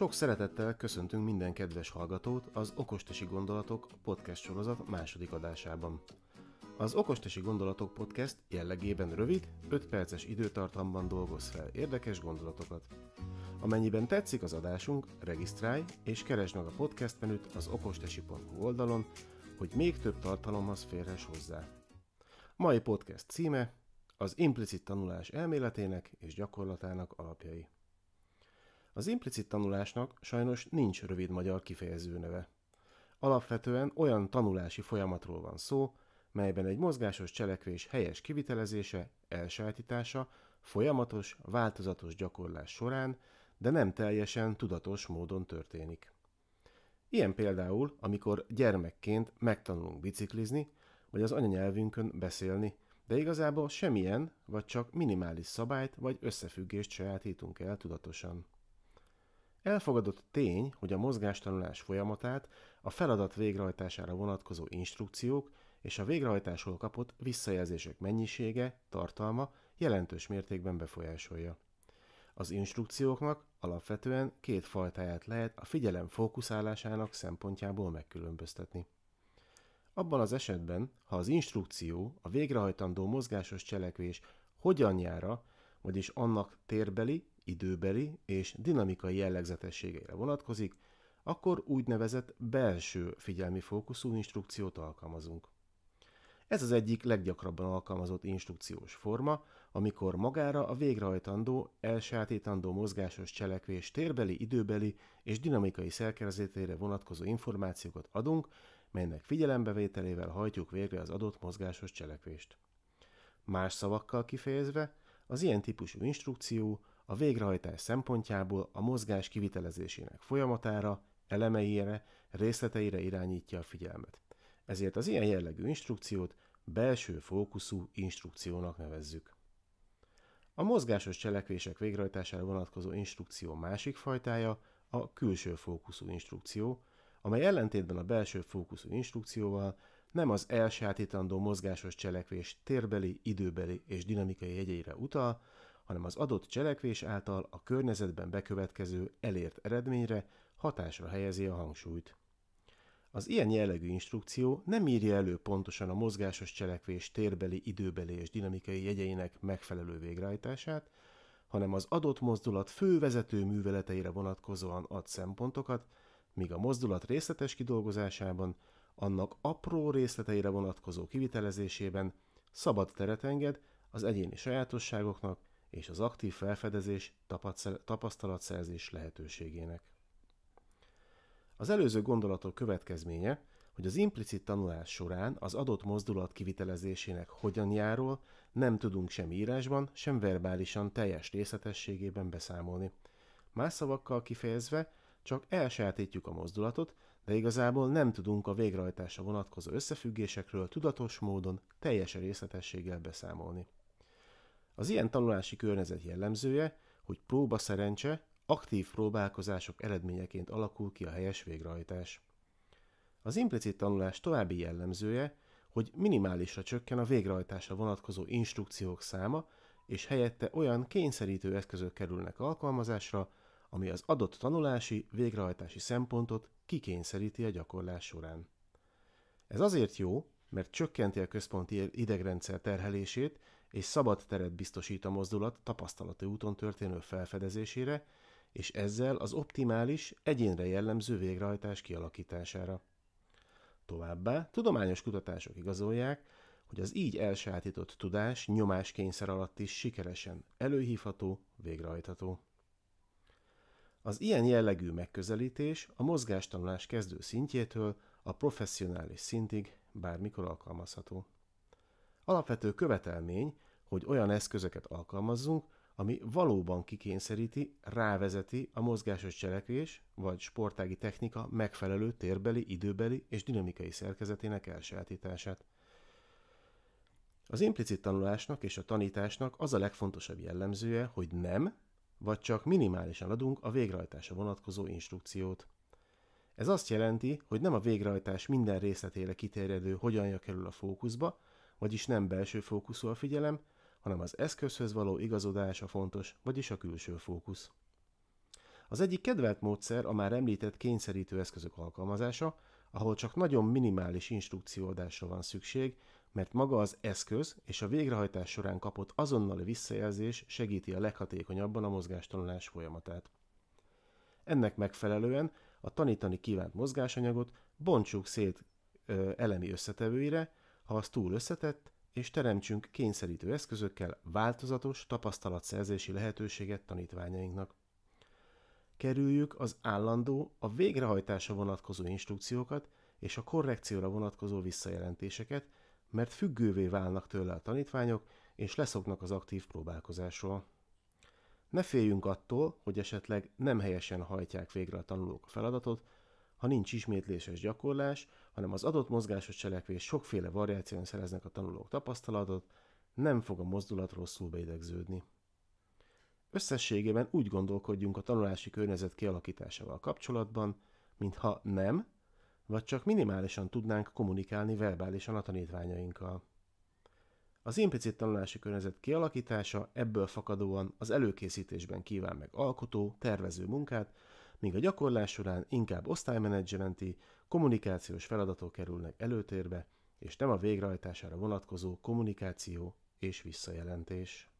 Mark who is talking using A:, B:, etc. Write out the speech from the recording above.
A: Sok szeretettel köszöntünk minden kedves hallgatót az Okostesi Gondolatok podcast sorozat második adásában. Az Okostesi Gondolatok podcast jellegében rövid, 5 perces időtartamban dolgoz fel érdekes gondolatokat. Amennyiben tetszik az adásunk, regisztrálj és keresd meg a podcast menüt az okostesi.hu oldalon, hogy még több tartalomhoz férhess hozzá. Mai podcast címe az implicit tanulás elméletének és gyakorlatának alapjai. Az implicit tanulásnak sajnos nincs rövid magyar kifejező neve. Alapvetően olyan tanulási folyamatról van szó, melyben egy mozgásos cselekvés helyes kivitelezése, elsajátítása folyamatos, változatos gyakorlás során, de nem teljesen tudatos módon történik. Ilyen például, amikor gyermekként megtanulunk biciklizni, vagy az anyanyelvünkön beszélni, de igazából semmilyen, vagy csak minimális szabályt vagy összefüggést sajátítunk el tudatosan. Elfogadott tény, hogy a mozgástanulás folyamatát a feladat végrehajtására vonatkozó instrukciók és a végrehajtásról kapott visszajelzések mennyisége, tartalma jelentős mértékben befolyásolja. Az instrukcióknak alapvetően két fajtáját lehet a figyelem fókuszálásának szempontjából megkülönböztetni. Abban az esetben, ha az instrukció a végrehajtandó mozgásos cselekvés jára, vagyis annak térbeli időbeli és dinamikai jellegzetességeire vonatkozik, akkor úgynevezett belső figyelmi fókuszú instrukciót alkalmazunk. Ez az egyik leggyakrabban alkalmazott instrukciós forma, amikor magára a végrehajtandó, elsátítandó mozgásos cselekvés térbeli, időbeli és dinamikai szerkezetére vonatkozó információkat adunk, melynek figyelembevételével hajtjuk végre az adott mozgásos cselekvést. Más szavakkal kifejezve, az ilyen típusú instrukció a végrehajtás szempontjából a mozgás kivitelezésének folyamatára, elemeire, részleteire irányítja a figyelmet. Ezért az ilyen jellegű instrukciót belső fókuszú instrukciónak nevezzük. A mozgásos cselekvések végrehajtására vonatkozó instrukció másik fajtája a külső fókuszú instrukció, amely ellentétben a belső fókuszú instrukcióval nem az elsátítandó mozgásos cselekvés térbeli, időbeli és dinamikai jegyeire utal, hanem az adott cselekvés által a környezetben bekövetkező elért eredményre hatásra helyezi a hangsúlyt. Az ilyen jellegű instrukció nem írja elő pontosan a mozgásos cselekvés térbeli, időbeli és dinamikai jegyeinek megfelelő végrehajtását, hanem az adott mozdulat fő vezető műveleteire vonatkozóan ad szempontokat, míg a mozdulat részletes kidolgozásában, annak apró részleteire vonatkozó kivitelezésében szabad teret enged az egyéni sajátosságoknak és az aktív felfedezés tapasztalatszerzés lehetőségének. Az előző gondolatok következménye, hogy az implicit tanulás során az adott mozdulat kivitelezésének hogyan járól nem tudunk sem írásban, sem verbálisan teljes részletességében beszámolni. Más szavakkal kifejezve, csak elsajátítjuk a mozdulatot, de igazából nem tudunk a végrehajtásra vonatkozó összefüggésekről tudatos módon teljes részletességgel beszámolni. Az ilyen tanulási környezet jellemzője, hogy próba szerencse, aktív próbálkozások eredményeként alakul ki a helyes végrehajtás. Az implicit tanulás további jellemzője, hogy minimálisra csökken a végrehajtásra vonatkozó instrukciók száma, és helyette olyan kényszerítő eszközök kerülnek alkalmazásra, ami az adott tanulási, végrehajtási szempontot kikényszeríti a gyakorlás során. Ez azért jó, mert csökkenti a központi idegrendszer terhelését, és szabad teret biztosít a mozdulat tapasztalati úton történő felfedezésére, és ezzel az optimális, egyénre jellemző végrehajtás kialakítására. Továbbá tudományos kutatások igazolják, hogy az így elsajátított tudás nyomáskényszer alatt is sikeresen előhívható, végrehajtható. Az ilyen jellegű megközelítés a mozgástanulás kezdő szintjétől a professzionális szintig bármikor alkalmazható. Alapvető követelmény, hogy olyan eszközöket alkalmazzunk, ami valóban kikényszeríti, rávezeti a mozgásos cselekvés vagy sportági technika megfelelő térbeli, időbeli és dinamikai szerkezetének elsajátítását. Az implicit tanulásnak és a tanításnak az a legfontosabb jellemzője, hogy nem, vagy csak minimálisan adunk a végrehajtásra vonatkozó instrukciót. Ez azt jelenti, hogy nem a végrehajtás minden részletére kiterjedő hogyanja kerül a fókuszba, vagyis nem belső fókuszú a figyelem, hanem az eszközhöz való igazodás a fontos, vagyis a külső fókusz. Az egyik kedvelt módszer a már említett kényszerítő eszközök alkalmazása, ahol csak nagyon minimális instrukcióadásra van szükség, mert maga az eszköz és a végrehajtás során kapott azonnali visszajelzés segíti a leghatékonyabban a mozgástanulás folyamatát. Ennek megfelelően a tanítani kívánt mozgásanyagot bontsuk szét ö, elemi összetevőire, ha az túl összetett, és teremtsünk kényszerítő eszközökkel változatos tapasztalatszerzési lehetőséget tanítványainknak. Kerüljük az állandó, a végrehajtásra vonatkozó instrukciókat és a korrekcióra vonatkozó visszajelentéseket, mert függővé válnak tőle a tanítványok, és leszoknak az aktív próbálkozásról. Ne féljünk attól, hogy esetleg nem helyesen hajtják végre a tanulók a feladatot, ha nincs ismétléses gyakorlás, hanem az adott mozgásos cselekvés sokféle variáción szereznek a tanulók tapasztalatot, nem fog a mozdulat rosszul beidegződni. Összességében úgy gondolkodjunk a tanulási környezet kialakításával kapcsolatban, mintha nem, vagy csak minimálisan tudnánk kommunikálni verbálisan a tanítványainkkal. Az implicit tanulási környezet kialakítása ebből fakadóan az előkészítésben kíván meg alkotó, tervező munkát, míg a gyakorlás során inkább osztálymenedzsmenti, kommunikációs feladatok kerülnek előtérbe, és nem a végrehajtására vonatkozó kommunikáció és visszajelentés.